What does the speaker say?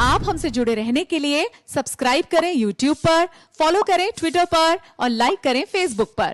आप हमसे जुड़े रहने के लिए सब्सक्राइब करें यूट्यूब पर फॉलो करें ट्विटर पर और लाइक करें फेसबुक पर